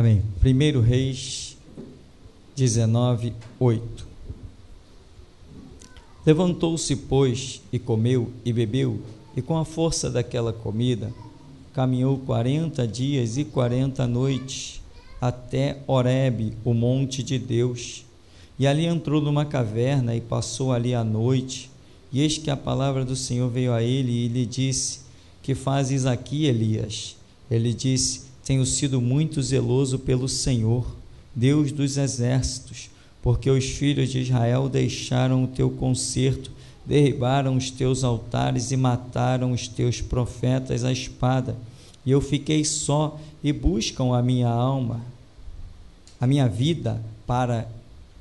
Amém. 1 Reis 19, 8. Levantou-se, pois, e comeu e bebeu, e com a força daquela comida, caminhou quarenta dias e quarenta noites até Horebe, o monte de Deus. E ali entrou numa caverna e passou ali a noite. E eis que a palavra do Senhor veio a ele e lhe disse: Que fazes aqui, Elias? Ele disse: tenho sido muito zeloso pelo Senhor, Deus dos exércitos, porque os filhos de Israel deixaram o teu concerto, derribaram os teus altares e mataram os teus profetas à espada. E eu fiquei só e buscam a minha alma, a minha vida para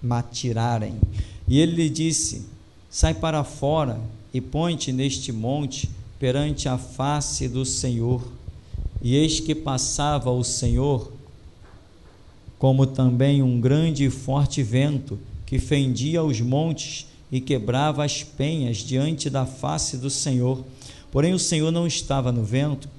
matirarem. E ele lhe disse: Sai para fora e põe-te neste monte perante a face do Senhor e eis que passava o Senhor, como também um grande e forte vento, que fendia os montes e quebrava as penhas diante da face do Senhor. Porém, o Senhor não estava no vento,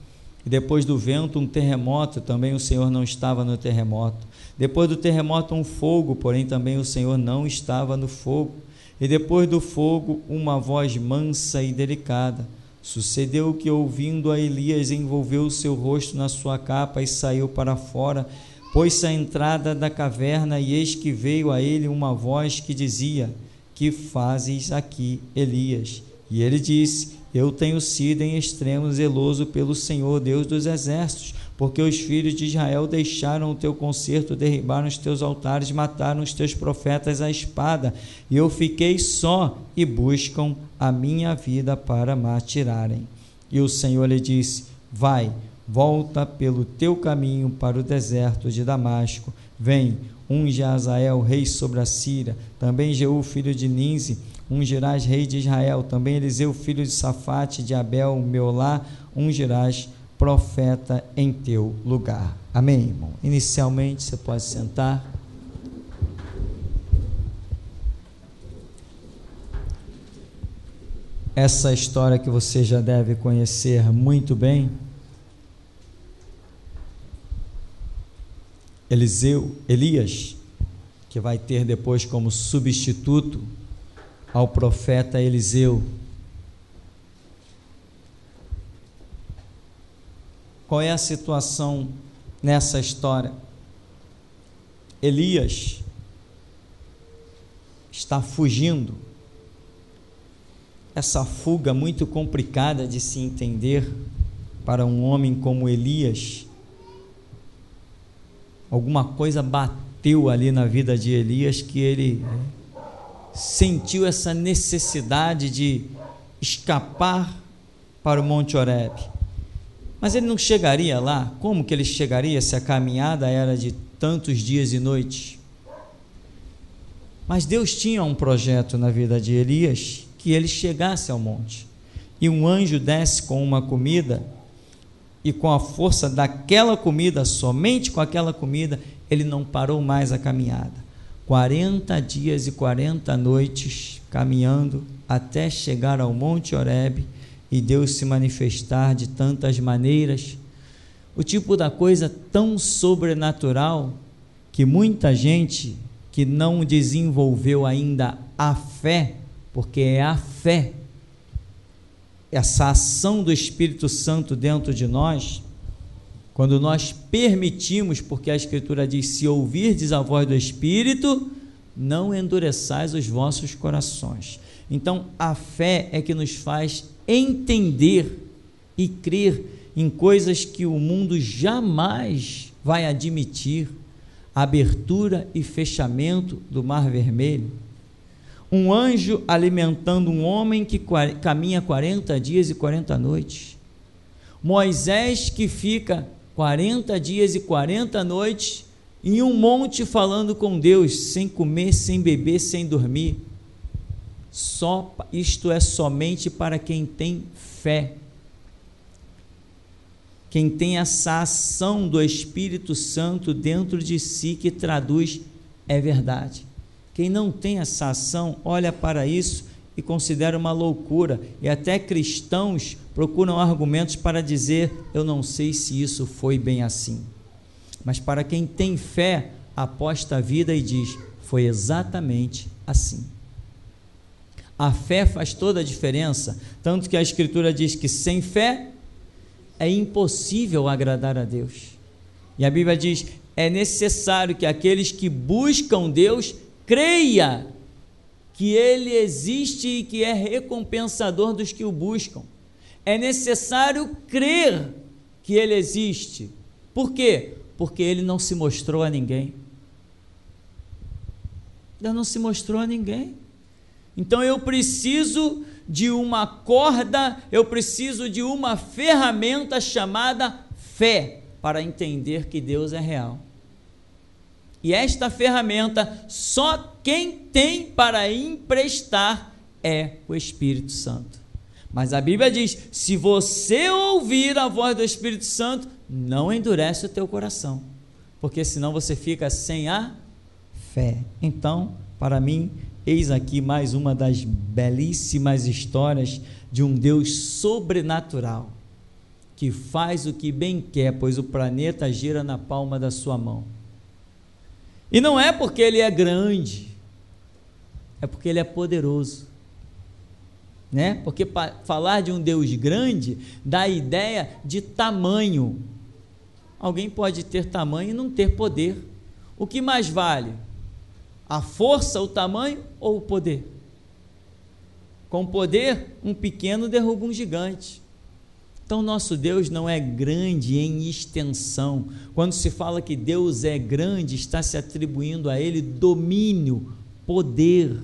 e depois do vento, um terremoto, também o Senhor não estava no terremoto. Depois do terremoto, um fogo, porém também o Senhor não estava no fogo. E depois do fogo, uma voz mansa e delicada Sucedeu que, ouvindo a Elias, envolveu o seu rosto na sua capa e saiu para fora, pôs-se à entrada da caverna, e eis que veio a ele uma voz que dizia: Que fazes aqui, Elias? E ele disse: Eu tenho sido em extremo zeloso pelo Senhor Deus dos exércitos porque os filhos de Israel deixaram o teu concerto, derribaram os teus altares, mataram os teus profetas à espada, e eu fiquei só, e buscam a minha vida para me atirarem. E o Senhor lhe disse: Vai, volta pelo teu caminho para o deserto de Damasco. Vem, unge Azael, rei sobre a Síria, também Jeú, filho de um ungirás rei de Israel, também Eliseu, filho de Safate, de Abel, Meolá, ungirás profeta em teu lugar. Amém, irmão? Inicialmente, você pode sentar. Essa história que você já deve conhecer muito bem. Eliseu, Elias, que vai ter depois como substituto ao profeta Eliseu, Qual é a situação nessa história? Elias está fugindo. Essa fuga muito complicada de se entender para um homem como Elias. Alguma coisa bateu ali na vida de Elias que ele sentiu essa necessidade de escapar para o Monte Horebe. Mas ele não chegaria lá? Como que ele chegaria se a caminhada era de tantos dias e noites? Mas Deus tinha um projeto na vida de Elias que ele chegasse ao monte. E um anjo desce com uma comida e com a força daquela comida, somente com aquela comida, ele não parou mais a caminhada. 40 dias e 40 noites caminhando até chegar ao Monte Horebe e Deus se manifestar de tantas maneiras, o tipo da coisa tão sobrenatural que muita gente que não desenvolveu ainda a fé, porque é a fé, essa ação do Espírito Santo dentro de nós, quando nós permitimos, porque a Escritura diz: se ouvirdes a voz do Espírito, não endureçais os vossos corações. Então, a fé é que nos faz entender e crer em coisas que o mundo jamais vai admitir abertura e fechamento do Mar Vermelho. Um anjo alimentando um homem que caminha 40 dias e 40 noites. Moisés que fica 40 dias e 40 noites em um monte falando com Deus, sem comer, sem beber, sem dormir. Só, isto é somente para quem tem fé. Quem tem essa ação do Espírito Santo dentro de si que traduz é verdade. Quem não tem essa ação olha para isso e considera uma loucura, e até cristãos procuram argumentos para dizer: eu não sei se isso foi bem assim. Mas para quem tem fé, aposta a vida e diz: foi exatamente assim. A fé faz toda a diferença, tanto que a Escritura diz que sem fé é impossível agradar a Deus. E a Bíblia diz: é necessário que aqueles que buscam Deus creia que Ele existe e que é recompensador dos que o buscam. É necessário crer que Ele existe. Por quê? Porque Ele não se mostrou a ninguém. Ele não se mostrou a ninguém. Então eu preciso de uma corda, eu preciso de uma ferramenta chamada fé para entender que Deus é real. E esta ferramenta só quem tem para emprestar é o Espírito Santo. Mas a Bíblia diz: se você ouvir a voz do Espírito Santo, não endurece o teu coração, porque senão você fica sem a fé. Então, para mim, Eis aqui mais uma das belíssimas histórias de um Deus sobrenatural que faz o que bem quer, pois o planeta gira na palma da sua mão. E não é porque ele é grande, é porque ele é poderoso. Né? Porque falar de um Deus grande dá a ideia de tamanho. Alguém pode ter tamanho e não ter poder. O que mais vale? A força, o tamanho ou o poder? Com poder, um pequeno derruba um gigante. Então, nosso Deus não é grande em extensão. Quando se fala que Deus é grande, está se atribuindo a Ele domínio, poder.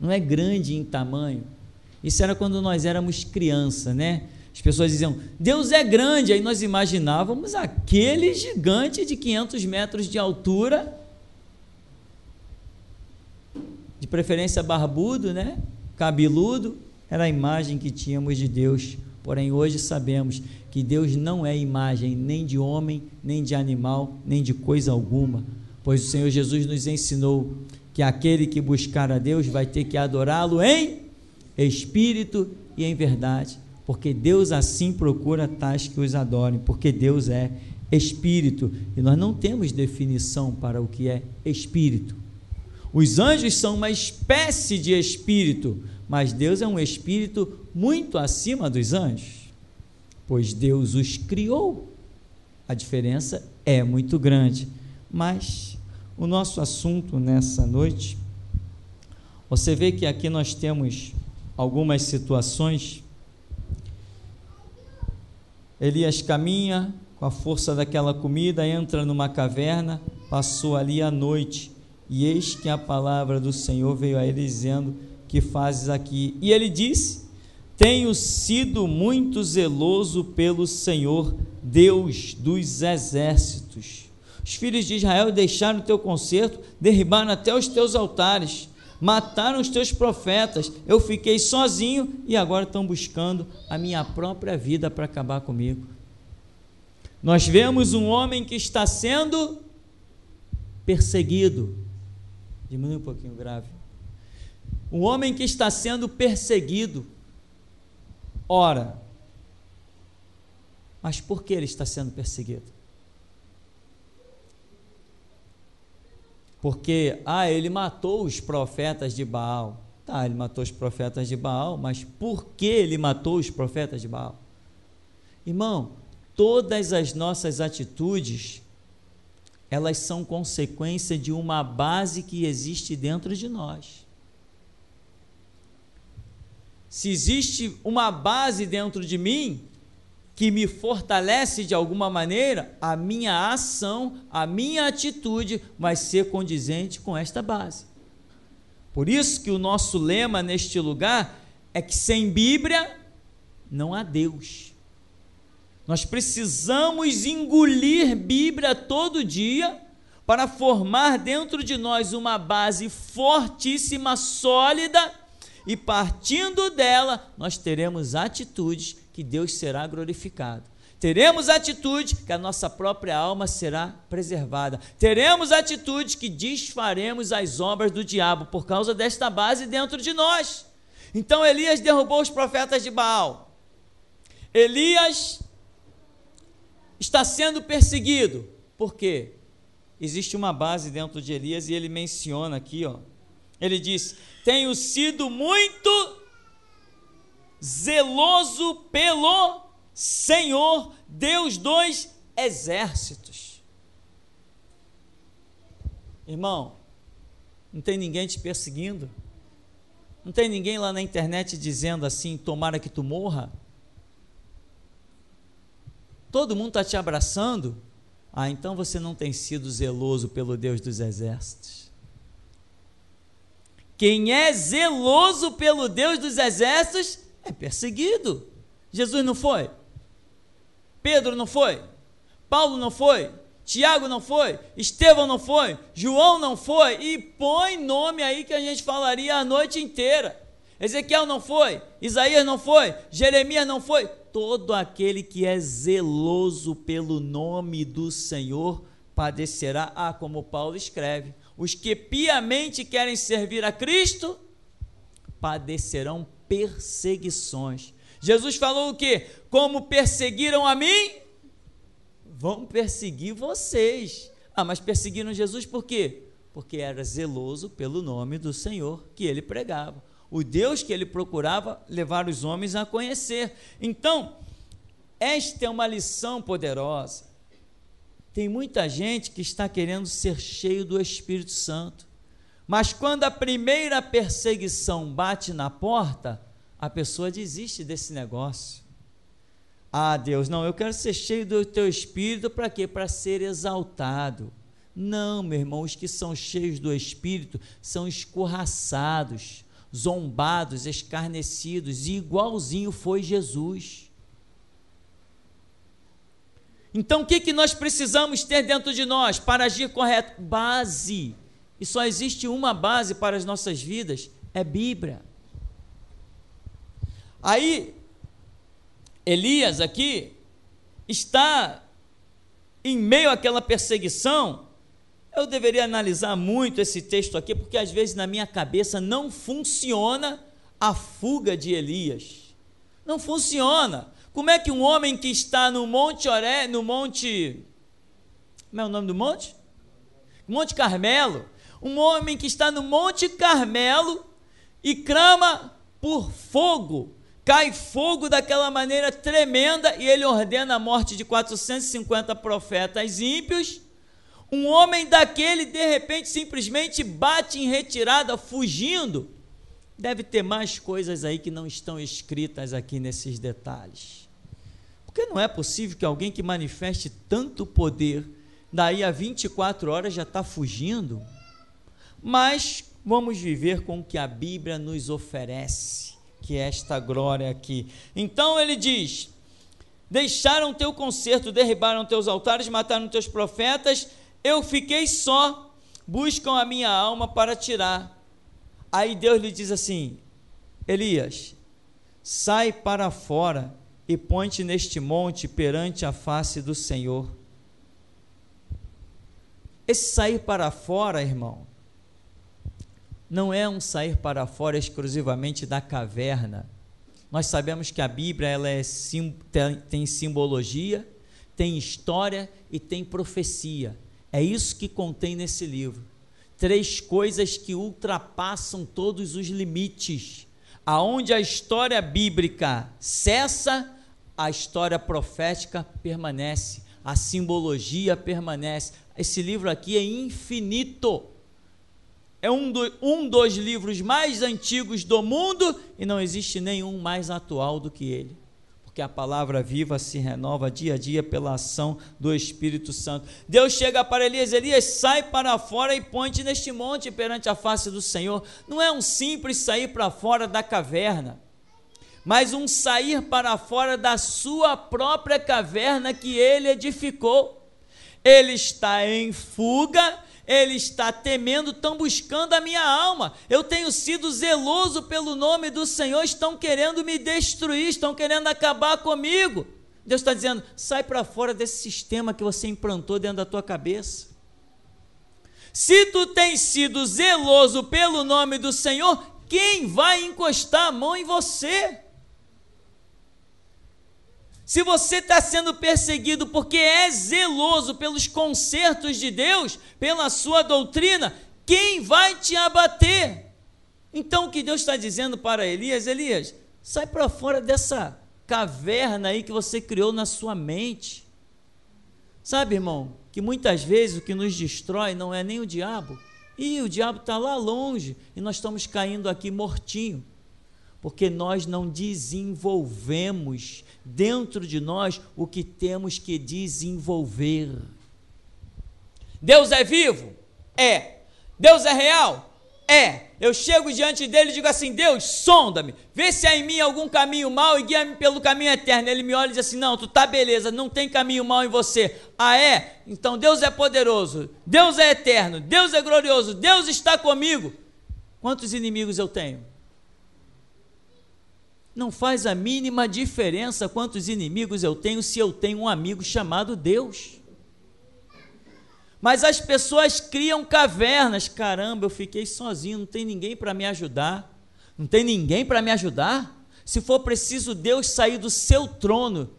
Não é grande em tamanho. Isso era quando nós éramos criança, né? As pessoas diziam, Deus é grande. Aí nós imaginávamos aquele gigante de 500 metros de altura preferência barbudo, né? Cabeludo, era a imagem que tínhamos de Deus. Porém, hoje sabemos que Deus não é imagem nem de homem, nem de animal, nem de coisa alguma, pois o Senhor Jesus nos ensinou que aquele que buscar a Deus vai ter que adorá-lo em espírito e em verdade, porque Deus assim procura tais que os adorem, porque Deus é espírito e nós não temos definição para o que é espírito. Os anjos são uma espécie de espírito, mas Deus é um espírito muito acima dos anjos, pois Deus os criou. A diferença é muito grande. Mas o nosso assunto nessa noite, você vê que aqui nós temos algumas situações. Elias caminha com a força daquela comida, entra numa caverna, passou ali a noite. E eis que a palavra do Senhor veio a ele dizendo: Que fazes aqui? E ele disse: Tenho sido muito zeloso pelo Senhor, Deus dos exércitos. Os filhos de Israel deixaram o teu concerto, derribaram até os teus altares, mataram os teus profetas. Eu fiquei sozinho e agora estão buscando a minha própria vida para acabar comigo. Nós vemos um homem que está sendo perseguido, Diminui um pouquinho o grave. O homem que está sendo perseguido, ora, mas por que ele está sendo perseguido? Porque, ah, ele matou os profetas de Baal. Tá, ele matou os profetas de Baal, mas por que ele matou os profetas de Baal? Irmão, todas as nossas atitudes elas são consequência de uma base que existe dentro de nós. Se existe uma base dentro de mim que me fortalece de alguma maneira, a minha ação, a minha atitude vai ser condizente com esta base. Por isso que o nosso lema neste lugar é que sem Bíblia não há Deus. Nós precisamos engolir Bíblia todo dia para formar dentro de nós uma base fortíssima, sólida, e partindo dela, nós teremos atitudes que Deus será glorificado. Teremos atitude que a nossa própria alma será preservada. Teremos atitude que desfaremos as obras do diabo por causa desta base dentro de nós. Então Elias derrubou os profetas de Baal. Elias está sendo perseguido. Por quê? Existe uma base dentro de Elias e ele menciona aqui, ó. Ele diz: "Tenho sido muito zeloso pelo Senhor, Deus dos exércitos." Irmão, não tem ninguém te perseguindo? Não tem ninguém lá na internet dizendo assim: "Tomara que tu morra"? todo mundo está te abraçando, ah, então você não tem sido zeloso pelo Deus dos exércitos. Quem é zeloso pelo Deus dos exércitos é perseguido. Jesus não foi? Pedro não foi? Paulo não foi? Tiago não foi? Estevão não foi? João não foi? E põe nome aí que a gente falaria a noite inteira. Ezequiel não foi, Isaías não foi, Jeremias não foi. Todo aquele que é zeloso pelo nome do Senhor padecerá. Ah, como Paulo escreve: os que piamente querem servir a Cristo padecerão perseguições. Jesus falou o que? Como perseguiram a mim, vão perseguir vocês. Ah, mas perseguiram Jesus por quê? Porque era zeloso pelo nome do Senhor que ele pregava o Deus que ele procurava levar os homens a conhecer. Então, esta é uma lição poderosa. Tem muita gente que está querendo ser cheio do Espírito Santo, mas quando a primeira perseguição bate na porta, a pessoa desiste desse negócio. Ah, Deus, não, eu quero ser cheio do teu espírito para quê? Para ser exaltado. Não, meu irmão, os que são cheios do espírito são escorraçados zombados, escarnecidos, e igualzinho foi Jesus. Então, o que, que nós precisamos ter dentro de nós para agir correto? Base. E só existe uma base para as nossas vidas: é Bíblia. Aí, Elias aqui está em meio àquela perseguição eu deveria analisar muito esse texto aqui, porque às vezes na minha cabeça não funciona a fuga de Elias. Não funciona. Como é que um homem que está no Monte Oré, no Monte. Como é o nome do monte? Monte Carmelo. Um homem que está no Monte Carmelo e clama por fogo. Cai fogo daquela maneira tremenda e ele ordena a morte de 450 profetas ímpios um homem daquele, de repente, simplesmente bate em retirada, fugindo. Deve ter mais coisas aí que não estão escritas aqui nesses detalhes. Porque não é possível que alguém que manifeste tanto poder, daí a 24 horas já está fugindo. Mas vamos viver com o que a Bíblia nos oferece, que é esta glória aqui. Então ele diz: deixaram teu concerto, derribaram teus altares, mataram teus profetas eu fiquei só, buscam a minha alma para tirar. Aí Deus lhe diz assim: Elias, sai para fora e põe-te neste monte perante a face do Senhor. Esse sair para fora, irmão, não é um sair para fora exclusivamente da caverna. Nós sabemos que a Bíblia ela é, tem simbologia, tem história e tem profecia. É isso que contém nesse livro. Três coisas que ultrapassam todos os limites. Aonde a história bíblica cessa, a história profética permanece, a simbologia permanece. Esse livro aqui é infinito. É um, do, um dos livros mais antigos do mundo e não existe nenhum mais atual do que ele porque a palavra viva se renova dia a dia pela ação do Espírito Santo. Deus chega para Elias, Elias sai para fora e põe-te neste monte perante a face do Senhor. Não é um simples sair para fora da caverna, mas um sair para fora da sua própria caverna que ele edificou. Ele está em fuga ele está temendo, estão buscando a minha alma. Eu tenho sido zeloso pelo nome do Senhor, estão querendo me destruir, estão querendo acabar comigo. Deus está dizendo: sai para fora desse sistema que você implantou dentro da tua cabeça. Se tu tens sido zeloso pelo nome do Senhor, quem vai encostar a mão em você? Se você está sendo perseguido porque é zeloso pelos concertos de Deus, pela sua doutrina, quem vai te abater? Então o que Deus está dizendo para Elias, Elias, sai para fora dessa caverna aí que você criou na sua mente. Sabe, irmão, que muitas vezes o que nos destrói não é nem o diabo. E o diabo está lá longe e nós estamos caindo aqui mortinho porque nós não desenvolvemos dentro de nós o que temos que desenvolver. Deus é vivo? É. Deus é real? É. Eu chego diante dele e digo assim: Deus, sonda-me, vê se há em mim algum caminho mal e guia-me pelo caminho eterno. Ele me olha e diz assim: Não, tu tá beleza, não tem caminho mal em você. Ah, é? Então Deus é poderoso, Deus é eterno, Deus é glorioso, Deus está comigo. Quantos inimigos eu tenho? Não faz a mínima diferença quantos inimigos eu tenho se eu tenho um amigo chamado Deus. Mas as pessoas criam cavernas. Caramba, eu fiquei sozinho, não tem ninguém para me ajudar. Não tem ninguém para me ajudar? Se for preciso Deus sair do seu trono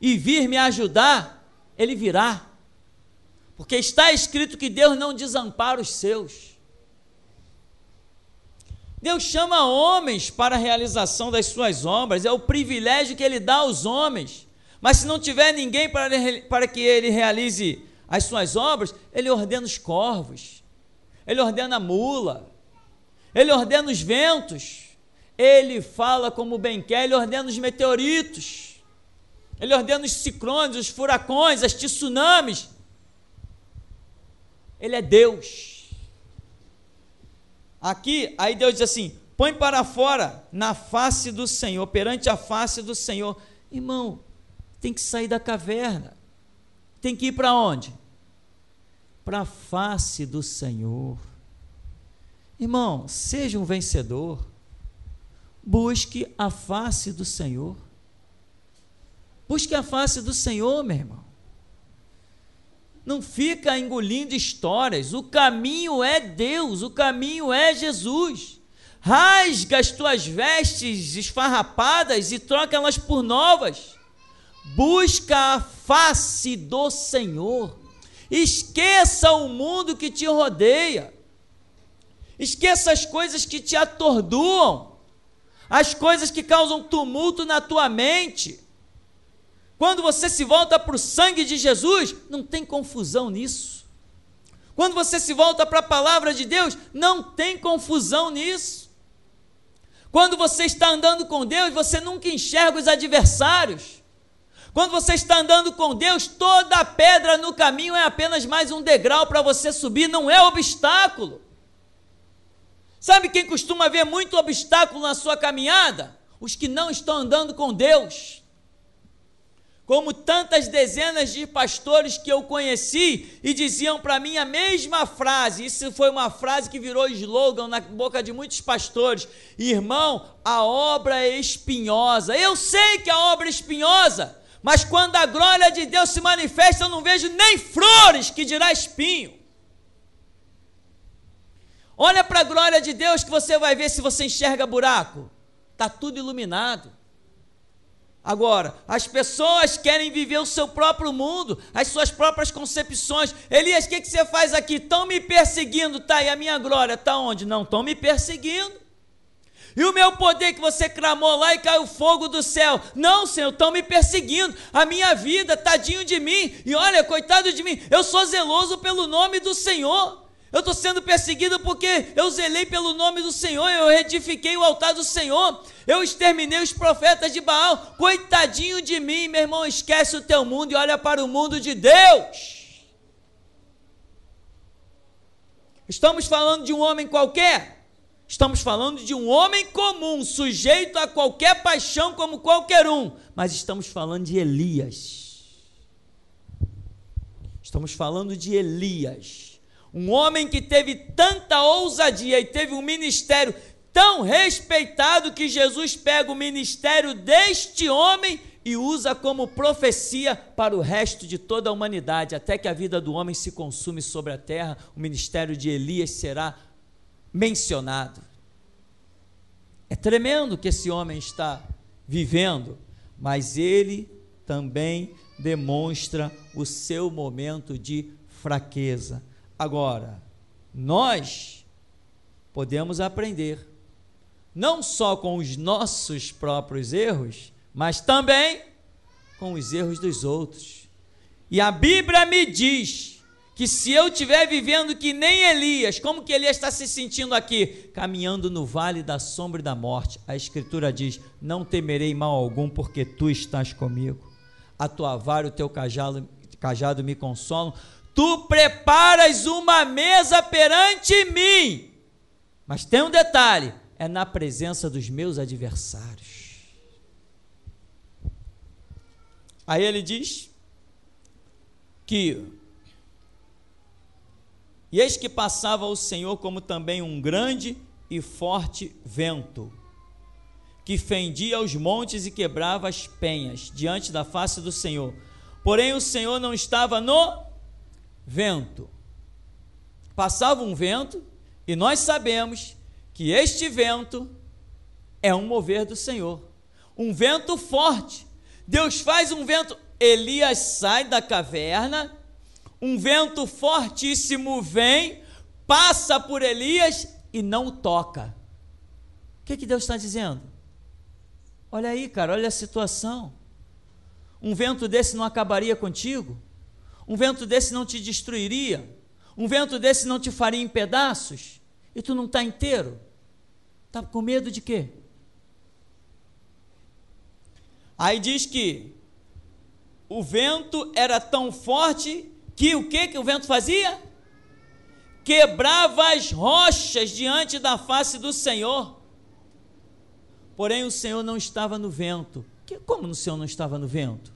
e vir me ajudar, ele virá. Porque está escrito que Deus não desampara os seus. Deus chama homens para a realização das suas obras, é o privilégio que ele dá aos homens. Mas se não tiver ninguém para, para que ele realize as suas obras, ele ordena os corvos, ele ordena a mula, ele ordena os ventos, ele fala como bem quer, ele ordena os meteoritos, ele ordena os ciclones, os furacões, as tsunamis. Ele é Deus. Aqui, aí Deus diz assim: põe para fora na face do Senhor, perante a face do Senhor. Irmão, tem que sair da caverna. Tem que ir para onde? Para a face do Senhor. Irmão, seja um vencedor. Busque a face do Senhor. Busque a face do Senhor, meu irmão. Não fica engolindo histórias. O caminho é Deus, o caminho é Jesus. Rasga as tuas vestes esfarrapadas e troca elas por novas. Busca a face do Senhor. Esqueça o mundo que te rodeia. Esqueça as coisas que te atordoam, as coisas que causam tumulto na tua mente. Quando você se volta para o sangue de Jesus, não tem confusão nisso. Quando você se volta para a palavra de Deus, não tem confusão nisso. Quando você está andando com Deus, você nunca enxerga os adversários. Quando você está andando com Deus, toda pedra no caminho é apenas mais um degrau para você subir, não é obstáculo. Sabe quem costuma ver muito obstáculo na sua caminhada? Os que não estão andando com Deus como tantas dezenas de pastores que eu conheci e diziam para mim a mesma frase. Isso foi uma frase que virou slogan na boca de muitos pastores: Irmão, a obra é espinhosa. Eu sei que a obra é espinhosa, mas quando a glória de Deus se manifesta, eu não vejo nem flores que dirá espinho. Olha para a glória de Deus que você vai ver se você enxerga buraco. Está tudo iluminado. Agora, as pessoas querem viver o seu próprio mundo, as suas próprias concepções. Elias, o que, que você faz aqui? Estão me perseguindo, tá? E a minha glória está onde? Não, estão me perseguindo. E o meu poder que você clamou lá e caiu fogo do céu. Não, Senhor, estão me perseguindo. A minha vida, tadinho de mim. E olha, coitado de mim, eu sou zeloso pelo nome do Senhor. Eu estou sendo perseguido porque eu zelei pelo nome do Senhor, eu edifiquei o altar do Senhor, eu exterminei os profetas de Baal. Coitadinho de mim, meu irmão, esquece o teu mundo e olha para o mundo de Deus. Estamos falando de um homem qualquer? Estamos falando de um homem comum, sujeito a qualquer paixão como qualquer um, mas estamos falando de Elias. Estamos falando de Elias um homem que teve tanta ousadia e teve um ministério tão respeitado que Jesus pega o ministério deste homem e usa como profecia para o resto de toda a humanidade, até que a vida do homem se consume sobre a terra, o ministério de Elias será mencionado. É tremendo que esse homem está vivendo, mas ele também demonstra o seu momento de fraqueza. Agora, nós podemos aprender não só com os nossos próprios erros, mas também com os erros dos outros. E a Bíblia me diz que se eu estiver vivendo que nem Elias, como que Elias está se sentindo aqui? Caminhando no vale da sombra e da morte. A Escritura diz: Não temerei mal algum, porque tu estás comigo. A tua vara e o teu cajado, cajado me consolam. Tu preparas uma mesa perante mim. Mas tem um detalhe: é na presença dos meus adversários. Aí ele diz que. E eis que passava o Senhor como também um grande e forte vento, que fendia os montes e quebrava as penhas diante da face do Senhor. Porém, o Senhor não estava no vento. Passava um vento, e nós sabemos que este vento é um mover do Senhor. Um vento forte. Deus faz um vento. Elias sai da caverna, um vento fortíssimo vem, passa por Elias e não toca. O que, é que Deus está dizendo? Olha aí, cara, olha a situação. Um vento desse não acabaria contigo? Um vento desse não te destruiria? Um vento desse não te faria em pedaços? E tu não está inteiro? Está com medo de quê? Aí diz que o vento era tão forte que o que que o vento fazia? Quebrava as rochas diante da face do Senhor. Porém o Senhor não estava no vento. Que, como o Senhor não estava no vento?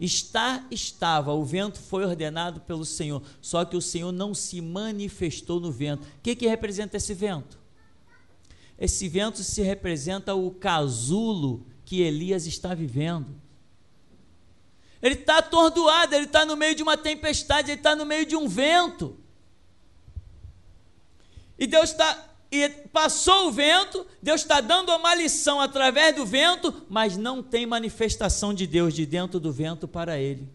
Está, estava, o vento foi ordenado pelo Senhor, só que o Senhor não se manifestou no vento. O que, que representa esse vento? Esse vento se representa o casulo que Elias está vivendo. Ele está atordoado, ele está no meio de uma tempestade, ele está no meio de um vento. E Deus está e passou o vento, Deus está dando uma lição através do vento, mas não tem manifestação de Deus de dentro do vento para ele.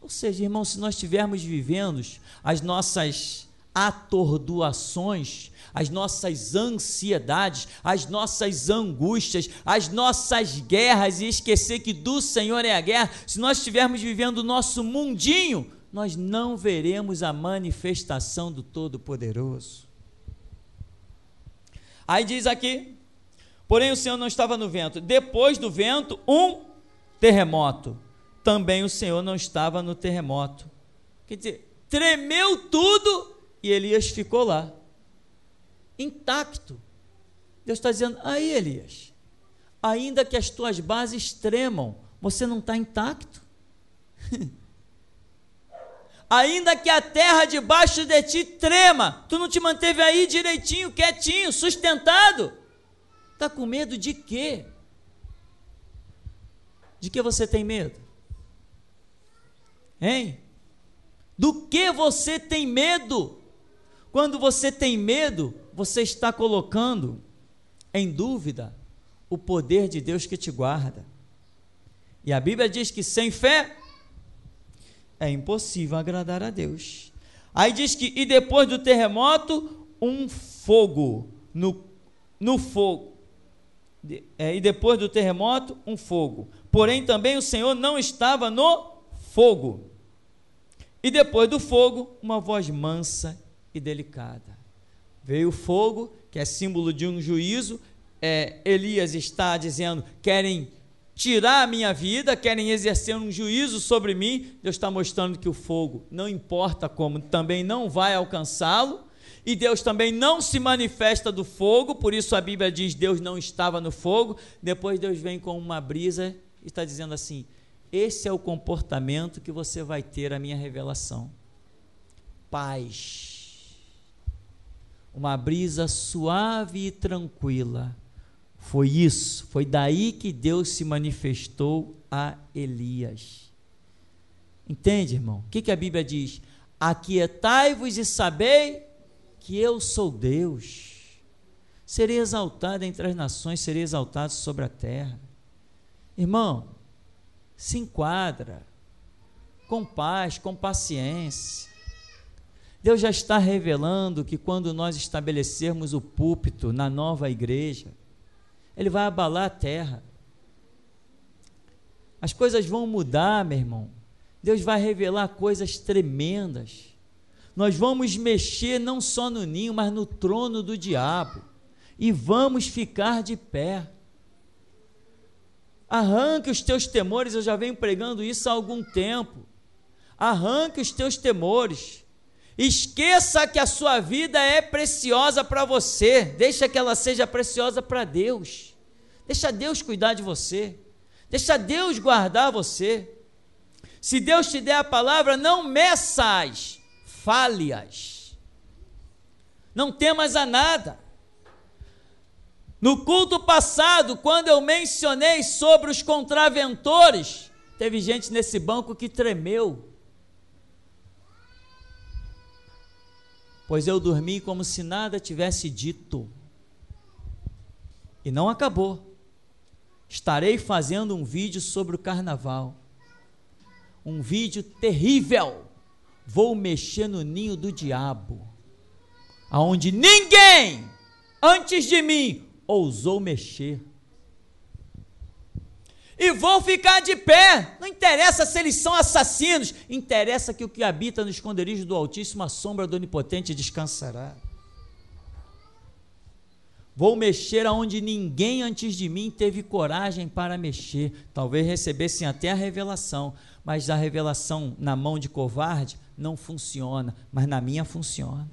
Ou seja, irmão, se nós estivermos vivendo as nossas atordoações, as nossas ansiedades, as nossas angústias, as nossas guerras e esquecer que do Senhor é a guerra, se nós estivermos vivendo o nosso mundinho, nós não veremos a manifestação do Todo-Poderoso. Aí diz aqui: Porém o Senhor não estava no vento. Depois do vento, um terremoto. Também o Senhor não estava no terremoto. Quer dizer, tremeu tudo e Elias ficou lá, intacto. Deus está dizendo: aí, Elias, ainda que as tuas bases tremam, você não está intacto. ainda que a terra debaixo de ti trema, tu não te manteve aí direitinho, quietinho, sustentado. Tá com medo de quê? De que você tem medo? Hein? Do que você tem medo? Quando você tem medo, você está colocando em dúvida o poder de Deus que te guarda. E a Bíblia diz que sem fé é impossível agradar a Deus. Aí diz que, e depois do terremoto, um fogo. No, no fogo. De, é, e depois do terremoto, um fogo. Porém, também o Senhor não estava no fogo. E depois do fogo, uma voz mansa e delicada. Veio o fogo, que é símbolo de um juízo. É, Elias está dizendo: querem tirar a minha vida, querem exercer um juízo sobre mim, Deus está mostrando que o fogo, não importa como, também não vai alcançá-lo. E Deus também não se manifesta do fogo, por isso a Bíblia diz Deus não estava no fogo. Depois Deus vem com uma brisa e está dizendo assim: esse é o comportamento que você vai ter a minha revelação. Paz. Uma brisa suave e tranquila foi isso, foi daí que Deus se manifestou a Elias. Entende, irmão? O que, que a Bíblia diz? Aquietai-vos e sabei que eu sou Deus. Serei exaltado entre as nações, serei exaltado sobre a terra. Irmão, se enquadra com paz, com paciência. Deus já está revelando que quando nós estabelecermos o púlpito na nova igreja, ele vai abalar a terra. As coisas vão mudar, meu irmão. Deus vai revelar coisas tremendas. Nós vamos mexer não só no ninho, mas no trono do diabo. E vamos ficar de pé. Arranque os teus temores, eu já venho pregando isso há algum tempo. Arranque os teus temores. Esqueça que a sua vida é preciosa para você. Deixa que ela seja preciosa para Deus. Deixa Deus cuidar de você. Deixa Deus guardar você. Se Deus te der a palavra, não meças, fale-as. Não temas a nada. No culto passado, quando eu mencionei sobre os contraventores, teve gente nesse banco que tremeu pois eu dormi como se nada tivesse dito. E não acabou. Estarei fazendo um vídeo sobre o carnaval. Um vídeo terrível. Vou mexer no ninho do diabo, aonde ninguém antes de mim ousou mexer e vou ficar de pé. Não interessa se eles são assassinos, interessa que o que habita no esconderijo do Altíssimo, a sombra do Onipotente, descansará. Vou mexer aonde ninguém antes de mim teve coragem para mexer. Talvez recebessem até a revelação, mas a revelação na mão de covarde não funciona, mas na minha funciona.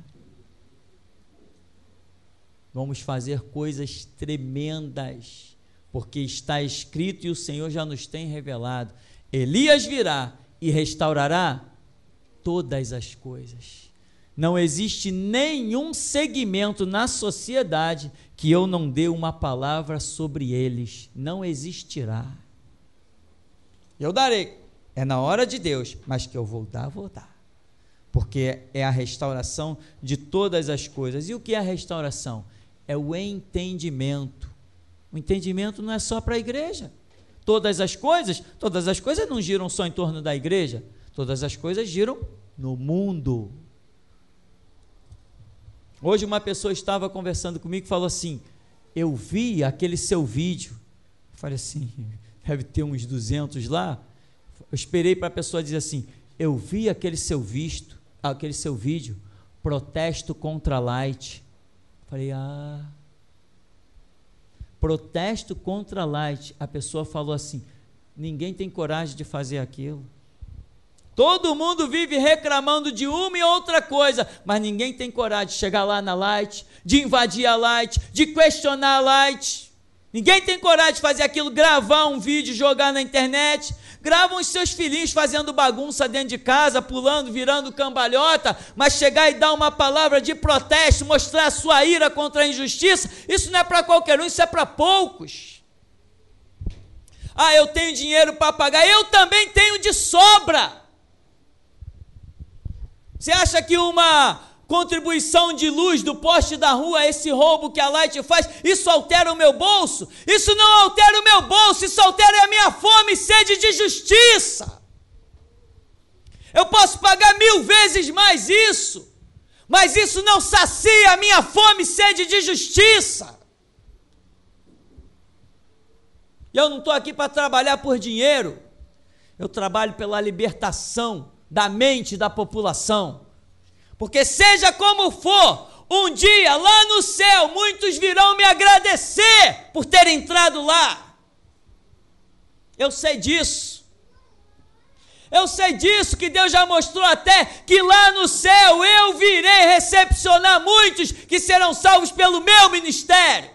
Vamos fazer coisas tremendas porque está escrito e o Senhor já nos tem revelado: Elias virá e restaurará todas as coisas. Não existe nenhum segmento na sociedade que eu não dê uma palavra sobre eles. Não existirá. Eu darei. É na hora de Deus, mas que eu vou dar, vou dar. Porque é a restauração de todas as coisas. E o que é a restauração? É o entendimento o entendimento não é só para a igreja. Todas as coisas, todas as coisas não giram só em torno da igreja. Todas as coisas giram no mundo. Hoje uma pessoa estava conversando comigo e falou assim: "Eu vi aquele seu vídeo". Eu falei assim: "Deve ter uns 200 lá". Eu esperei para a pessoa dizer assim: "Eu vi aquele seu visto, aquele seu vídeo, protesto contra a Light". Eu falei: "Ah, protesto contra light, a pessoa falou assim: ninguém tem coragem de fazer aquilo. Todo mundo vive reclamando de uma e outra coisa, mas ninguém tem coragem de chegar lá na light, de invadir a light, de questionar a light. Ninguém tem coragem de fazer aquilo, gravar um vídeo, jogar na internet, Gravam os seus filhinhos fazendo bagunça dentro de casa, pulando, virando cambalhota, mas chegar e dar uma palavra de protesto, mostrar a sua ira contra a injustiça, isso não é para qualquer um, isso é para poucos. Ah, eu tenho dinheiro para pagar, eu também tenho de sobra. Você acha que uma contribuição de luz do poste da rua, esse roubo que a Light faz, isso altera o meu bolso? Isso não altera o meu bolso, isso altera a minha fome e sede de justiça. Eu posso pagar mil vezes mais isso, mas isso não sacia a minha fome e sede de justiça. E eu não estou aqui para trabalhar por dinheiro, eu trabalho pela libertação da mente da população porque seja como for, um dia lá no céu muitos virão me agradecer por ter entrado lá. Eu sei disso. Eu sei disso que Deus já mostrou até que lá no céu eu virei recepcionar muitos que serão salvos pelo meu ministério.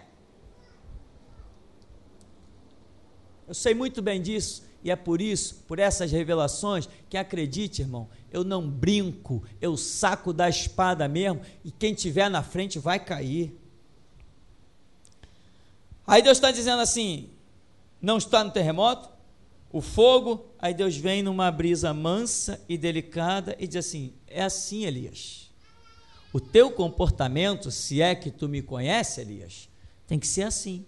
Eu sei muito bem disso. E é por isso, por essas revelações, que acredite, irmão, eu não brinco, eu saco da espada mesmo, e quem tiver na frente vai cair. Aí Deus está dizendo assim: não está no terremoto, o fogo, aí Deus vem numa brisa mansa e delicada e diz assim: é assim, Elias. O teu comportamento, se é que tu me conhece, Elias, tem que ser assim.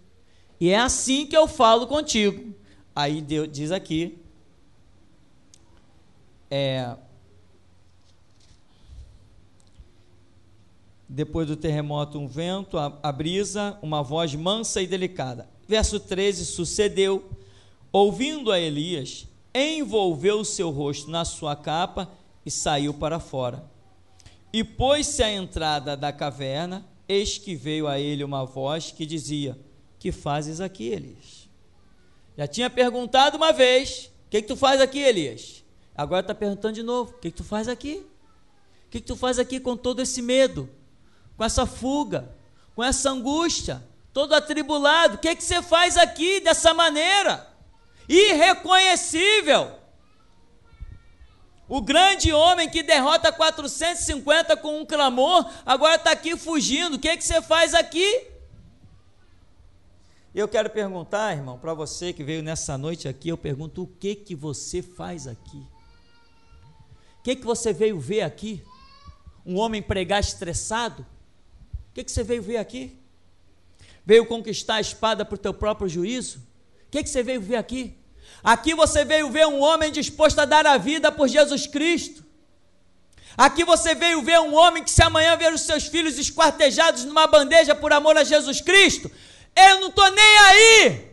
E é assim que eu falo contigo. Aí Deus diz aqui. É, depois do terremoto, um vento, a, a, brisa, uma voz mansa e delicada. Verso 13: Sucedeu, ouvindo a Elias, envolveu seu rosto na sua capa e saiu para fora. E pôs-se à entrada da caverna, eis que veio a ele uma voz que dizia: Que fazes aqui, Elias? Já tinha perguntado uma vez: O que, que tu faz aqui, Elias? Agora está perguntando de novo: O que, que tu faz aqui? O que, que tu faz aqui com todo esse medo, com essa fuga, com essa angústia, todo atribulado? O que, que você faz aqui dessa maneira? Irreconhecível. O grande homem que derrota 450 com um clamor, agora está aqui fugindo. O que, que você faz aqui? Eu quero perguntar, irmão, para você que veio nessa noite aqui, eu pergunto o que que você faz aqui? O que que você veio ver aqui? Um homem pregar estressado? O que que você veio ver aqui? Veio conquistar a espada para o teu próprio juízo? O que que você veio ver aqui? Aqui você veio ver um homem disposto a dar a vida por Jesus Cristo. Aqui você veio ver um homem que, se amanhã ver os seus filhos esquartejados numa bandeja por amor a Jesus Cristo, eu não estou nem aí.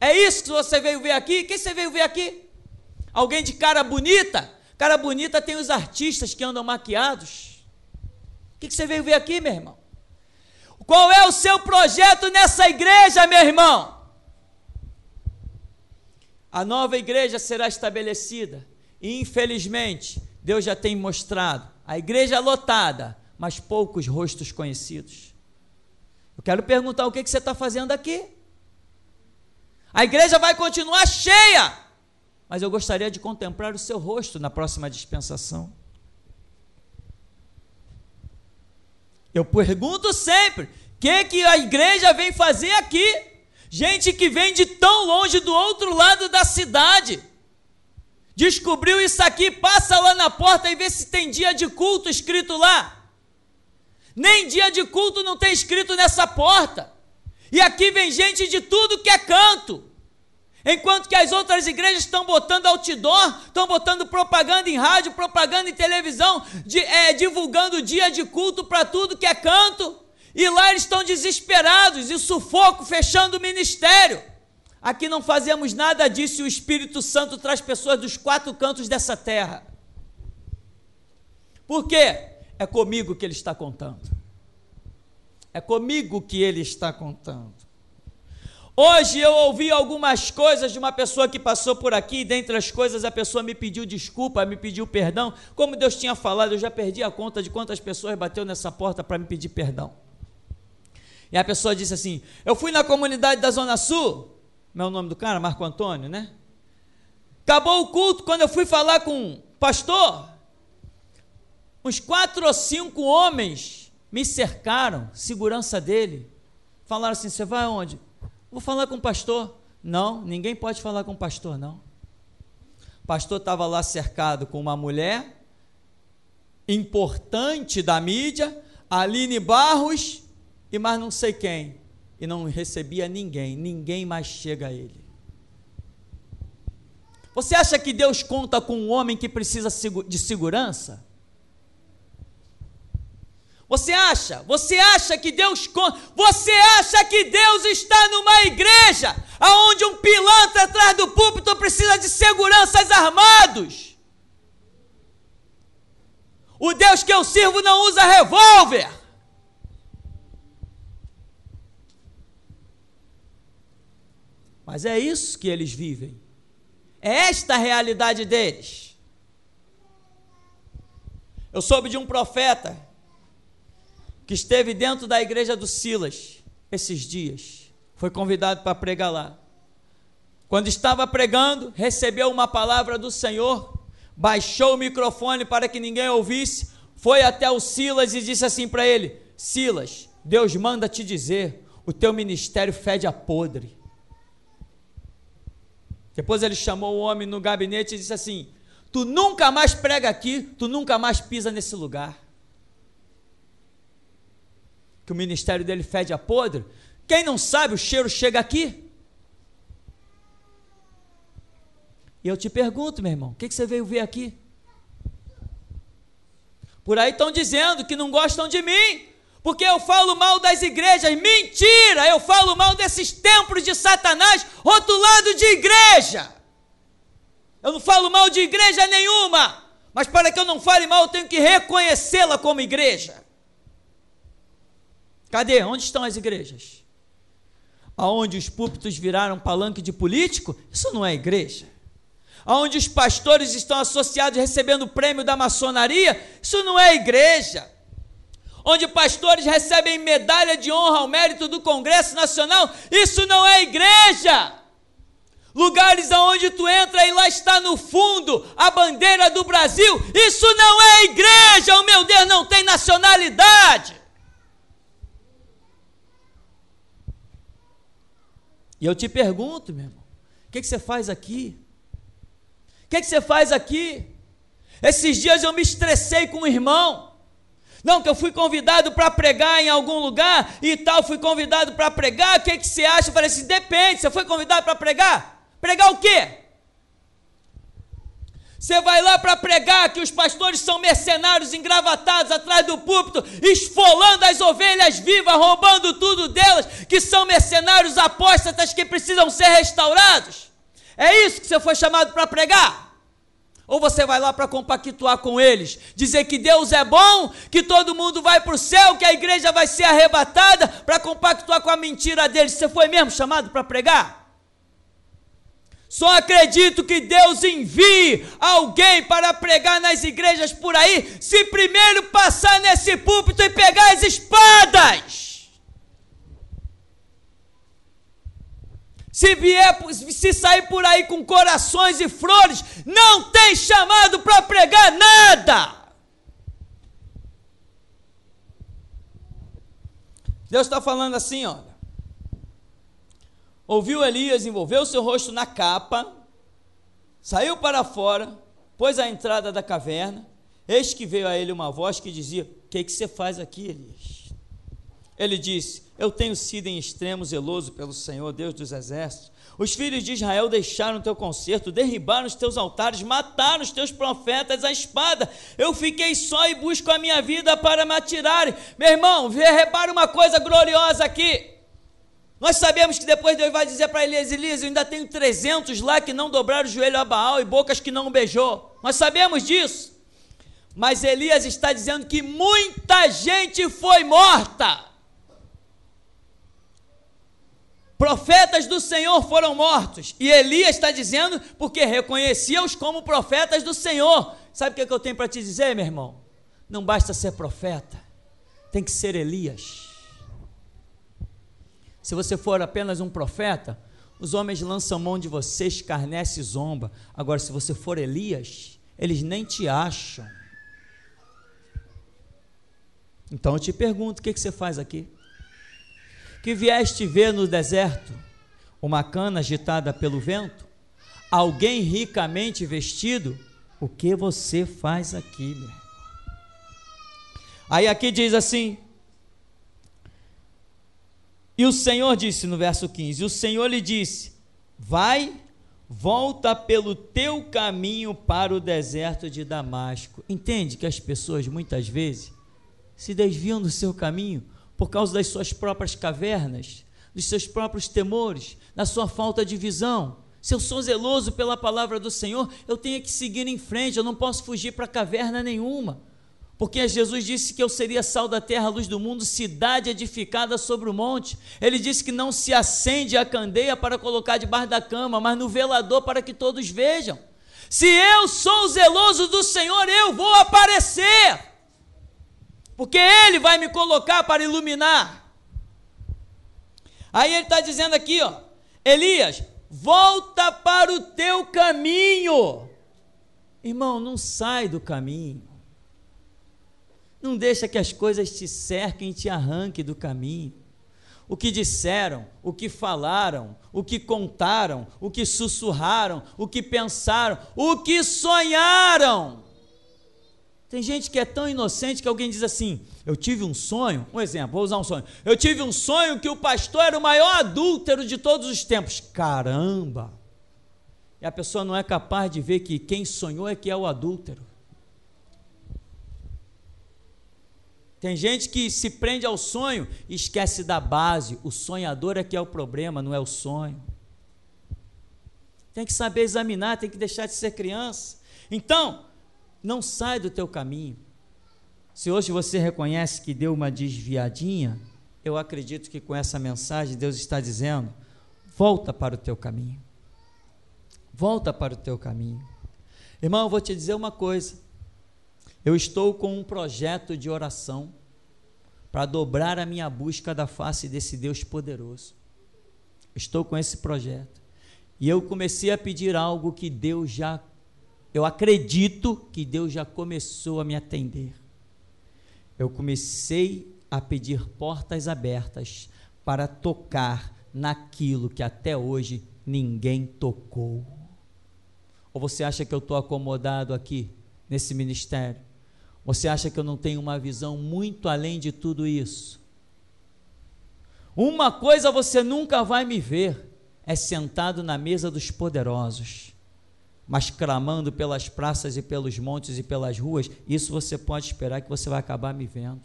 É isso que você veio ver aqui? Quem você veio ver aqui? Alguém de cara bonita? Cara bonita tem os artistas que andam maquiados. O que você veio ver aqui, meu irmão? Qual é o seu projeto nessa igreja, meu irmão? A nova igreja será estabelecida. E, infelizmente, Deus já tem mostrado a igreja lotada, mas poucos rostos conhecidos. Eu quero perguntar o que, que você está fazendo aqui. A igreja vai continuar cheia, mas eu gostaria de contemplar o seu rosto na próxima dispensação. Eu pergunto sempre: o que, que a igreja vem fazer aqui? Gente que vem de tão longe do outro lado da cidade. Descobriu isso aqui, passa lá na porta e vê se tem dia de culto escrito lá. Nem dia de culto não tem escrito nessa porta. E aqui vem gente de tudo que é canto. Enquanto que as outras igrejas estão botando outdoor, estão botando propaganda em rádio, propaganda em televisão, de, é, divulgando dia de culto para tudo que é canto. E lá eles estão desesperados e sufoco, fechando o ministério. Aqui não fazemos nada disso e o Espírito Santo traz pessoas dos quatro cantos dessa terra. Por quê? É comigo que ele está contando. É comigo que ele está contando. Hoje eu ouvi algumas coisas de uma pessoa que passou por aqui, e dentre as coisas a pessoa me pediu desculpa, me pediu perdão. Como Deus tinha falado, eu já perdi a conta de quantas pessoas bateu nessa porta para me pedir perdão. E a pessoa disse assim: Eu fui na comunidade da Zona Sul, não é o nome do cara, Marco Antônio, né? Acabou o culto, quando eu fui falar com o pastor, uns quatro ou cinco homens me cercaram, segurança dele. Falaram assim: Você vai aonde? Vou falar com o pastor. Não, ninguém pode falar com o pastor, não. O pastor estava lá cercado com uma mulher importante da mídia, Aline Barros e mais não sei quem. E não recebia ninguém, ninguém mais chega a ele. Você acha que Deus conta com um homem que precisa de segurança? Você acha? Você acha que Deus Você acha que Deus está numa igreja aonde um pilantra atrás do púlpito precisa de seguranças armados? O Deus que eu sirvo não usa revólver. Mas é isso que eles vivem. É esta a realidade deles. Eu soube de um profeta que esteve dentro da igreja do Silas esses dias, foi convidado para pregar lá. Quando estava pregando, recebeu uma palavra do Senhor, baixou o microfone para que ninguém ouvisse, foi até o Silas e disse assim para ele: Silas, Deus manda te dizer, o teu ministério fede a podre. Depois ele chamou o homem no gabinete e disse assim: Tu nunca mais prega aqui, tu nunca mais pisa nesse lugar que o ministério dele fede a podre, quem não sabe o cheiro chega aqui? E eu te pergunto, meu irmão, o que, que você veio ver aqui? Por aí estão dizendo que não gostam de mim, porque eu falo mal das igrejas. Mentira! Eu falo mal desses templos de Satanás rotulado de igreja. Eu não falo mal de igreja nenhuma, mas para que eu não fale mal, eu tenho que reconhecê-la como igreja. Cadê? Onde estão as igrejas? Aonde os púlpitos viraram palanque de político? Isso não é igreja. Aonde os pastores estão associados recebendo o prêmio da maçonaria? Isso não é igreja. Onde pastores recebem medalha de honra ao mérito do Congresso Nacional? Isso não é igreja. Lugares aonde tu entra e lá está no fundo a bandeira do Brasil. Isso não é igreja, o oh meu Deus, não tem nacionalidade. E eu te pergunto, meu irmão, o que, é que você faz aqui? O que, é que você faz aqui? Esses dias eu me estressei com um irmão. Não, que eu fui convidado para pregar em algum lugar e tal, fui convidado para pregar. O que, é que você acha? Eu falei assim: depende, você foi convidado para pregar? Pregar o quê? Você vai lá para pregar que os pastores são mercenários engravatados atrás do púlpito, esfolando as ovelhas vivas, roubando tudo delas, que são mercenários apóstatas que precisam ser restaurados. É isso que você foi chamado para pregar? Ou você vai lá para compactuar com eles, dizer que Deus é bom, que todo mundo vai para o céu, que a igreja vai ser arrebatada, para compactuar com a mentira deles? Você foi mesmo chamado para pregar? Só acredito que Deus envie alguém para pregar nas igrejas por aí, se primeiro passar nesse púlpito e pegar as espadas. Se vier, se sair por aí com corações e flores, não tem chamado para pregar nada. Deus está falando assim, olha. Ouviu Elias, envolveu seu rosto na capa, saiu para fora, pôs a entrada da caverna. Eis que veio a ele uma voz que dizia: O que, que você faz aqui, Elias? Ele disse: Eu tenho sido em extremo zeloso pelo Senhor, Deus dos exércitos. Os filhos de Israel deixaram o teu concerto, derribaram os teus altares, mataram os teus profetas à espada. Eu fiquei só e busco a minha vida para me atirarem. Meu irmão, repare uma coisa gloriosa aqui. Nós sabemos que depois Deus vai dizer para Elias: Elias, eu ainda tenho 300 lá que não dobraram o joelho a Baal e bocas que não beijou. Nós sabemos disso. Mas Elias está dizendo que muita gente foi morta. Profetas do Senhor foram mortos. E Elias está dizendo porque reconhecia-os como profetas do Senhor. Sabe o que, é que eu tenho para te dizer, meu irmão? Não basta ser profeta, tem que ser Elias. Se você for apenas um profeta, os homens lançam mão de você, escarnece e zomba. Agora, se você for Elias, eles nem te acham. Então eu te pergunto: o que, que você faz aqui? Que vieste ver no deserto uma cana agitada pelo vento? Alguém ricamente vestido? O que você faz aqui, meu? Aí aqui diz assim: e o Senhor disse no verso 15: O Senhor lhe disse: Vai, volta pelo teu caminho para o deserto de Damasco. Entende que as pessoas muitas vezes se desviam do seu caminho por causa das suas próprias cavernas, dos seus próprios temores, da sua falta de visão. Se eu sou zeloso pela palavra do Senhor, eu tenho que seguir em frente, eu não posso fugir para caverna nenhuma. Porque Jesus disse que eu seria sal da terra, luz do mundo, cidade edificada sobre o monte. Ele disse que não se acende a candeia para colocar debaixo da cama, mas no velador para que todos vejam. Se eu sou zeloso do Senhor, eu vou aparecer. Porque Ele vai me colocar para iluminar. Aí ele está dizendo aqui, ó, Elias, volta para o teu caminho. Irmão, não sai do caminho. Não deixa que as coisas te cerquem e te arranquem do caminho. O que disseram, o que falaram, o que contaram, o que sussurraram, o que pensaram, o que sonharam. Tem gente que é tão inocente que alguém diz assim: Eu tive um sonho, um exemplo, vou usar um sonho. Eu tive um sonho que o pastor era o maior adúltero de todos os tempos. Caramba! E a pessoa não é capaz de ver que quem sonhou é que é o adúltero. Tem gente que se prende ao sonho e esquece da base. O sonhador é que é o problema, não é o sonho. Tem que saber examinar, tem que deixar de ser criança. Então, não sai do teu caminho. Se hoje você reconhece que deu uma desviadinha, eu acredito que com essa mensagem Deus está dizendo: volta para o teu caminho. Volta para o teu caminho. Irmão, eu vou te dizer uma coisa. Eu estou com um projeto de oração para dobrar a minha busca da face desse Deus poderoso. Estou com esse projeto. E eu comecei a pedir algo que Deus já, eu acredito que Deus já começou a me atender. Eu comecei a pedir portas abertas para tocar naquilo que até hoje ninguém tocou. Ou você acha que eu estou acomodado aqui nesse ministério? Você acha que eu não tenho uma visão muito além de tudo isso? Uma coisa você nunca vai me ver é sentado na mesa dos poderosos, mas clamando pelas praças e pelos montes e pelas ruas. Isso você pode esperar que você vai acabar me vendo.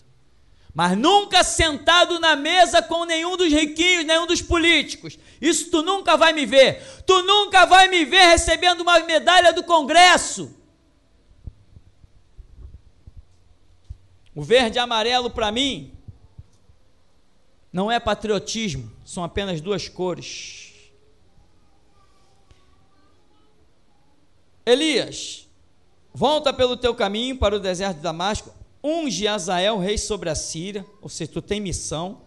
Mas nunca sentado na mesa com nenhum dos riquinhos, nenhum dos políticos. Isso tu nunca vai me ver. Tu nunca vai me ver recebendo uma medalha do Congresso. O verde e amarelo para mim não é patriotismo, são apenas duas cores. Elias, volta pelo teu caminho para o deserto de Damasco, unge Azael, rei sobre a Síria, ou seja, tu tem missão.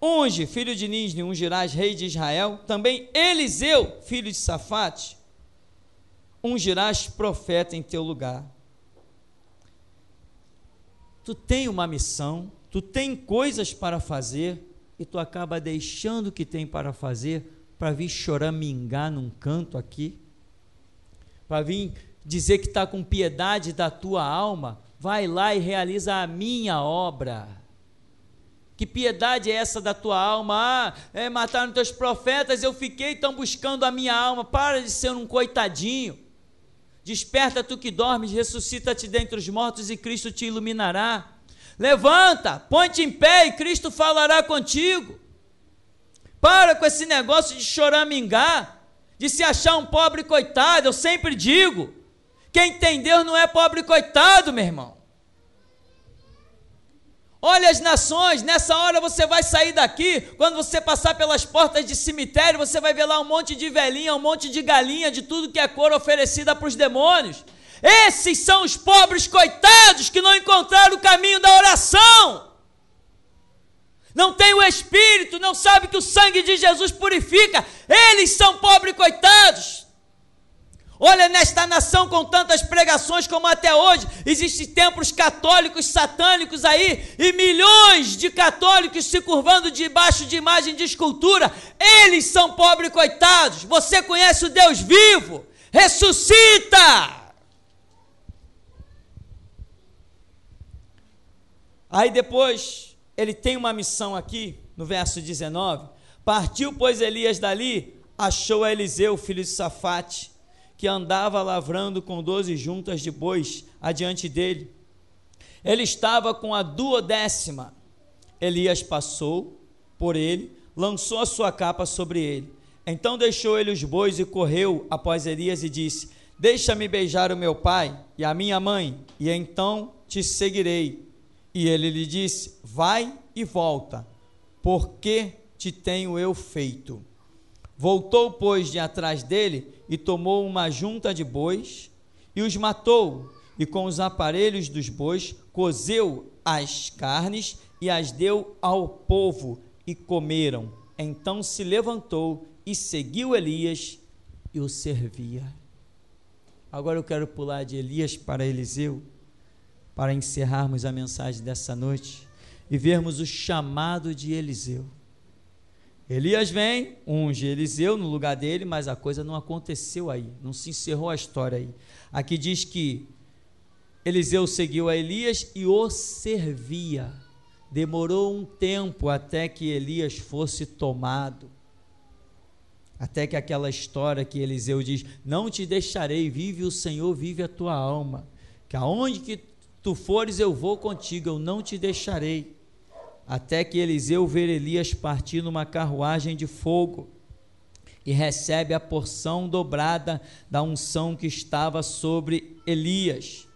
Unge, filho de Nisne, ungirás, rei de Israel. Também Eliseu, filho de Safate, ungirás profeta em teu lugar tu tem uma missão, tu tem coisas para fazer e tu acaba deixando o que tem para fazer para vir choramingar num canto aqui, para vir dizer que está com piedade da tua alma, vai lá e realiza a minha obra. Que piedade é essa da tua alma? Ah, é, mataram teus profetas, eu fiquei tão buscando a minha alma. Para de ser um coitadinho. Desperta tu que dormes, ressuscita-te dentre os mortos e Cristo te iluminará. Levanta, põe-te em pé e Cristo falará contigo. Para com esse negócio de choramingar, de se achar um pobre coitado. Eu sempre digo: quem tem Deus não é pobre coitado, meu irmão. Olha as nações, nessa hora você vai sair daqui. Quando você passar pelas portas de cemitério, você vai ver lá um monte de velhinha, um monte de galinha, de tudo que é cor oferecida para os demônios. Esses são os pobres coitados que não encontraram o caminho da oração. Não tem o espírito, não sabe que o sangue de Jesus purifica. Eles são pobres coitados. Olha nesta nação com tantas pregações como até hoje, existem templos católicos satânicos aí e milhões de católicos se curvando debaixo de imagem de escultura. Eles são pobres coitados. Você conhece o Deus vivo? Ressuscita! Aí depois ele tem uma missão aqui, no verso 19. Partiu, pois, Elias dali, achou Eliseu, filho de Safate, que andava lavrando com doze juntas de bois adiante dele. Ele estava com a duodécima. Elias passou por ele, lançou a sua capa sobre ele. Então deixou ele os bois e correu após Elias e disse: Deixa-me beijar o meu pai e a minha mãe, e então te seguirei. E ele lhe disse: Vai e volta, porque te tenho eu feito. Voltou, pois, de atrás dele e tomou uma junta de bois e os matou, e com os aparelhos dos bois cozeu as carnes e as deu ao povo e comeram. Então se levantou e seguiu Elias e o servia. Agora eu quero pular de Elias para Eliseu, para encerrarmos a mensagem dessa noite e vermos o chamado de Eliseu. Elias vem, unge Eliseu no lugar dele, mas a coisa não aconteceu aí, não se encerrou a história aí. Aqui diz que Eliseu seguiu a Elias e o servia. Demorou um tempo até que Elias fosse tomado. Até que aquela história que Eliseu diz: Não te deixarei, vive o Senhor, vive a tua alma. Que aonde que tu fores, eu vou contigo, eu não te deixarei até que Eliseu ver Elias partir numa carruagem de fogo e recebe a porção dobrada da unção que estava sobre Elias.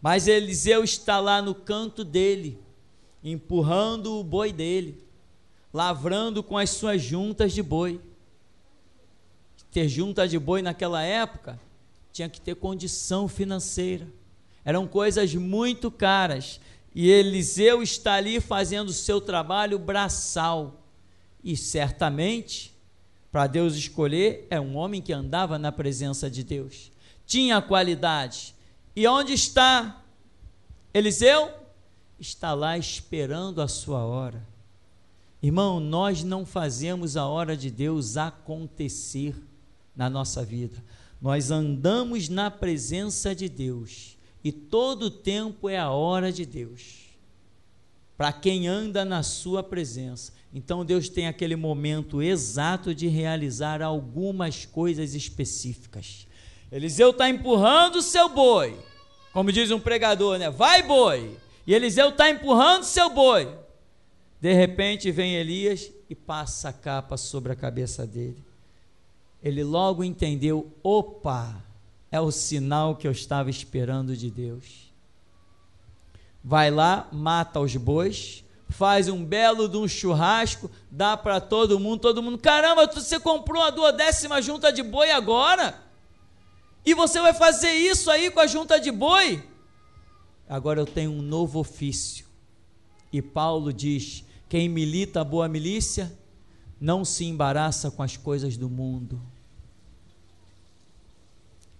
Mas Eliseu está lá no canto dele, empurrando o boi dele, lavrando com as suas juntas de boi. Ter junta de boi naquela época tinha que ter condição financeira. Eram coisas muito caras. E Eliseu está ali fazendo o seu trabalho braçal. E certamente, para Deus escolher, é um homem que andava na presença de Deus. Tinha qualidade. E onde está Eliseu? Está lá esperando a sua hora. Irmão, nós não fazemos a hora de Deus acontecer na nossa vida. Nós andamos na presença de Deus e todo tempo é a hora de Deus. Para quem anda na sua presença. Então Deus tem aquele momento exato de realizar algumas coisas específicas. Eliseu está empurrando o seu boi. Como diz um pregador, né? Vai, boi! E Eliseu está empurrando seu boi. De repente vem Elias e passa a capa sobre a cabeça dele. Ele logo entendeu: opa, é o sinal que eu estava esperando de Deus. Vai lá, mata os bois, faz um belo de um churrasco, dá para todo mundo, todo mundo, caramba, você comprou a duodécima junta de boi agora? E você vai fazer isso aí com a junta de boi? Agora eu tenho um novo ofício. E Paulo diz: quem milita a boa milícia não se embaraça com as coisas do mundo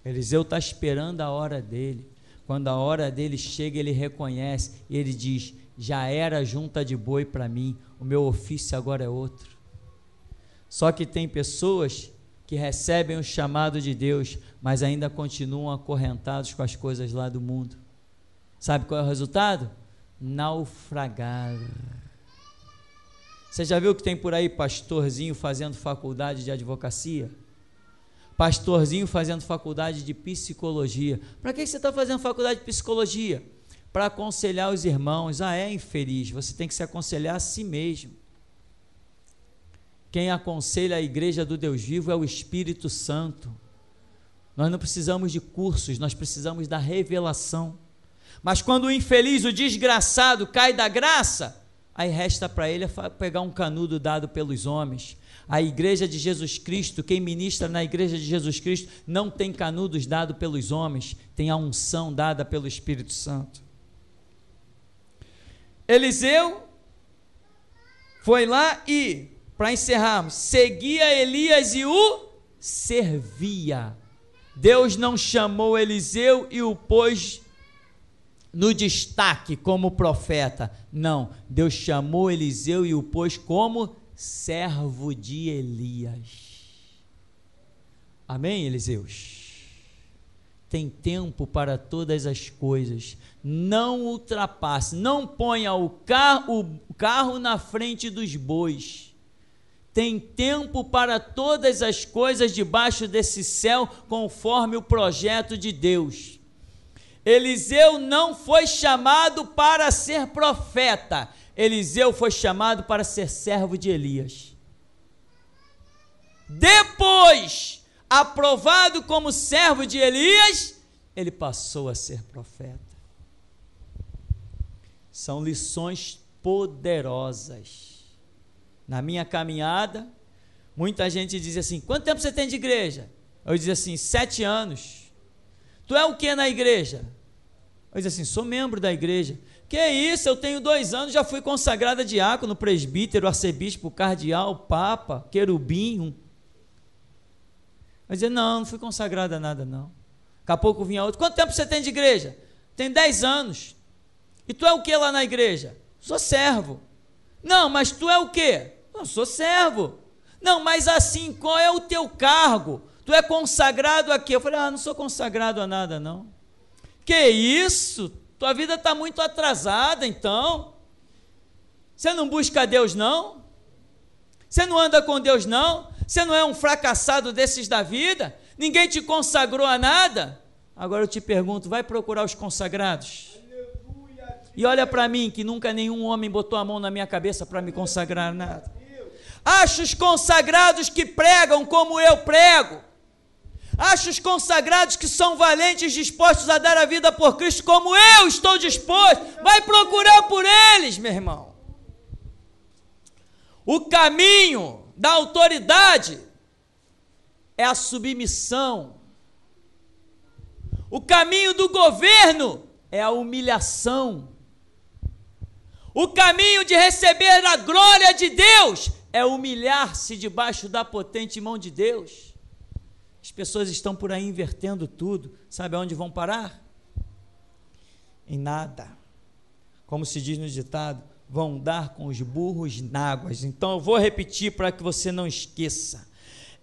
Eliseu está esperando a hora dele. Quando a hora dele chega, ele reconhece e ele diz: Já era junta de boi para mim, o meu ofício agora é outro. Só que tem pessoas que recebem o chamado de Deus, mas ainda continuam acorrentados com as coisas lá do mundo. Sabe qual é o resultado? Naufragar. Você já viu que tem por aí pastorzinho fazendo faculdade de advocacia? pastorzinho fazendo faculdade de psicologia. Para que você está fazendo faculdade de psicologia? Para aconselhar os irmãos. Ah, é infeliz. Você tem que se aconselhar a si mesmo. Quem aconselha a igreja do Deus vivo é o Espírito Santo. Nós não precisamos de cursos, nós precisamos da revelação. Mas quando o infeliz, o desgraçado, cai da graça, Aí resta para ele pegar um canudo dado pelos homens. A igreja de Jesus Cristo, quem ministra na igreja de Jesus Cristo, não tem canudos dados pelos homens, tem a unção dada pelo Espírito Santo. Eliseu foi lá e, para encerrarmos, seguia Elias e o servia. Deus não chamou Eliseu e o pôs no destaque como profeta. Não, Deus chamou Eliseu e o pôs como servo de Elias. Amém, Eliseus? Tem tempo para todas as coisas. Não ultrapasse, não ponha o carro, o carro na frente dos bois tem tempo para todas as coisas debaixo desse céu, conforme o projeto de Deus. Eliseu não foi chamado para ser profeta. Eliseu foi chamado para ser servo de Elias. Depois, aprovado como servo de Elias, ele passou a ser profeta. São lições poderosas. Na minha caminhada, muita gente diz assim: quanto tempo você tem de igreja? Eu dizia assim: sete anos. Tu é o que na igreja? Eu diz assim: sou membro da igreja. Que isso, eu tenho dois anos, já fui consagrada diácono, presbítero, arcebispo, cardeal, papa, querubim. Vai dizer, não, não fui consagrada a nada, não. Daqui a pouco vinha outro. Quanto tempo você tem de igreja? Tem dez anos. E tu é o que lá na igreja? Sou servo. Não, mas tu é o que? sou servo. Não, mas assim, qual é o teu cargo? Tu é consagrado a quê? Eu falei: Ah, não sou consagrado a nada, não. Que isso? Tua vida está muito atrasada, então. Você não busca Deus, não? Você não anda com Deus, não? Você não é um fracassado desses da vida? Ninguém te consagrou a nada? Agora eu te pergunto: vai procurar os consagrados? E olha para mim que nunca nenhum homem botou a mão na minha cabeça para me consagrar nada. Acha os consagrados que pregam como eu prego. Acha os consagrados que são valentes, dispostos a dar a vida por Cristo, como eu estou disposto. Vai procurar por eles, meu irmão. O caminho da autoridade é a submissão. O caminho do governo é a humilhação. O caminho de receber a glória de Deus é humilhar-se debaixo da potente mão de Deus. As pessoas estão por aí invertendo tudo. Sabe aonde vão parar? Em nada. Como se diz no ditado, vão dar com os burros náguas. Então eu vou repetir para que você não esqueça.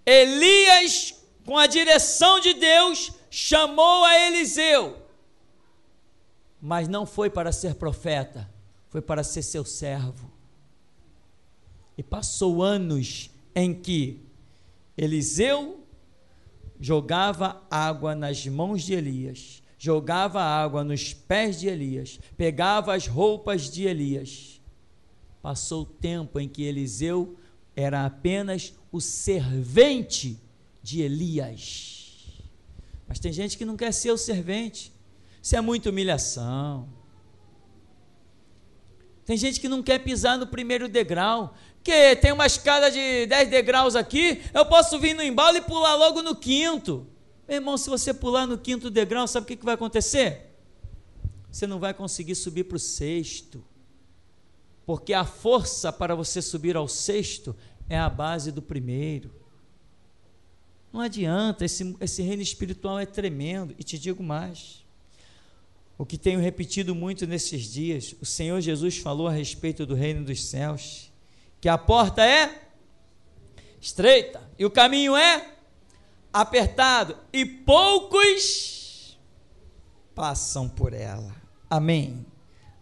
Elias, com a direção de Deus, chamou a Eliseu, mas não foi para ser profeta, foi para ser seu servo. E passou anos em que Eliseu jogava água nas mãos de Elias, jogava água nos pés de Elias, pegava as roupas de Elias. Passou o tempo em que Eliseu era apenas o servente de Elias. Mas tem gente que não quer ser o servente. Isso é muita humilhação. Tem gente que não quer pisar no primeiro degrau. Que tem uma escada de 10 degraus aqui, eu posso vir no embalo e pular logo no quinto. Meu irmão, se você pular no quinto degrau, sabe o que, vai acontecer? Você não vai conseguir subir para o sexto. Porque a força para você subir ao sexto é a base do primeiro. Não adianta, esse, esse reino espiritual é tremendo. E te digo mais: o que tenho repetido muito nesses dias, o Senhor Jesus falou a respeito do reino dos céus, que a porta é estreita e o caminho é apertado e poucos passam por ela. Amém.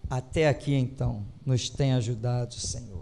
Até aqui então nos tem ajudado o Senhor.